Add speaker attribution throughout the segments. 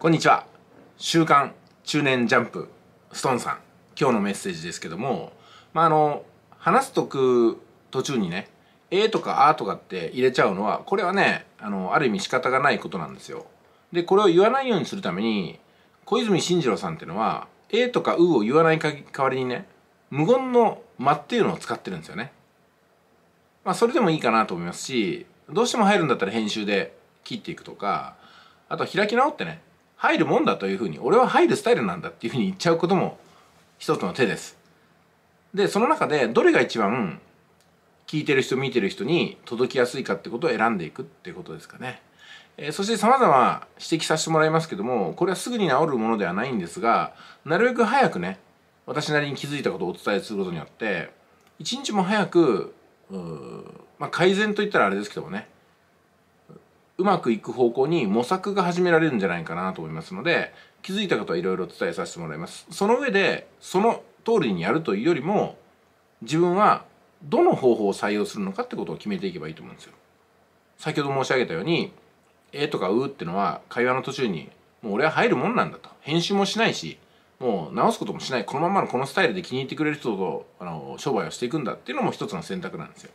Speaker 1: こんにちは週刊中年ジャンプストーンさん今日のメッセージですけどもまああの話すとく途中にね「え」とか「あ」とかって入れちゃうのはこれはねあのある意味仕方がないことなんですよ。でこれを言わないようにするために小泉進次郎さんっていうのは「え」とか「う」を言わない代わりにね無言の「間」っていうのを使ってるんですよね。まあそれでもいいかなと思いますしどうしても入るんだったら編集で切っていくとかあと開き直ってね入るもんだというふうに俺は入るスタイルなんだっていうふうに言っちゃうことも一つの手ですでその中でどれが一番聞いてる人見てる人に届きやすいかってことを選んでいくっていうことですかね、えー、そして様々指摘させてもらいますけどもこれはすぐに治るものではないんですがなるべく早くね私なりに気づいたことをお伝えすることによって一日も早くまあ、改善と言ったらあれですけどもねうまくいく方向に模索が始められるんじゃないかなと思いますので気づいたことはいろいろ伝えさせてもらいますその上でその通りにやるというよりも自分はどの方法を採用するのかってことを決めていけばいいと思うんですよ先ほど申し上げたように「え」とか「う」ってのは会話の途中にもう俺は入るもんなんだと編集もしないしもう直すこともしないこのままのこのスタイルで気に入ってくれる人とあの商売をしていくんだっていうのも一つの選択なんですよ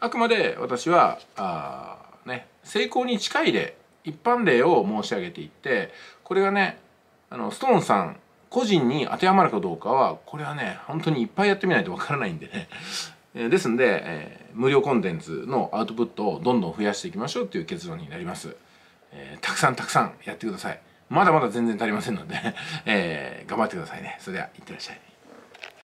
Speaker 1: あくまで私はあね成功に近い例一般例を申し上げていってこれがねあのストーンさん個人に当てはまるかどうかはこれはね本当にいっぱいやってみないとわからないんでねですんで、えー、無料コンテンツのアウトプットをどんどん増やしていきましょうっていう結論になります、えー、たくさんたくさんやってくださいまだまだ全然足りませんのでえー、頑張ってくださいねそれではいってらっしゃい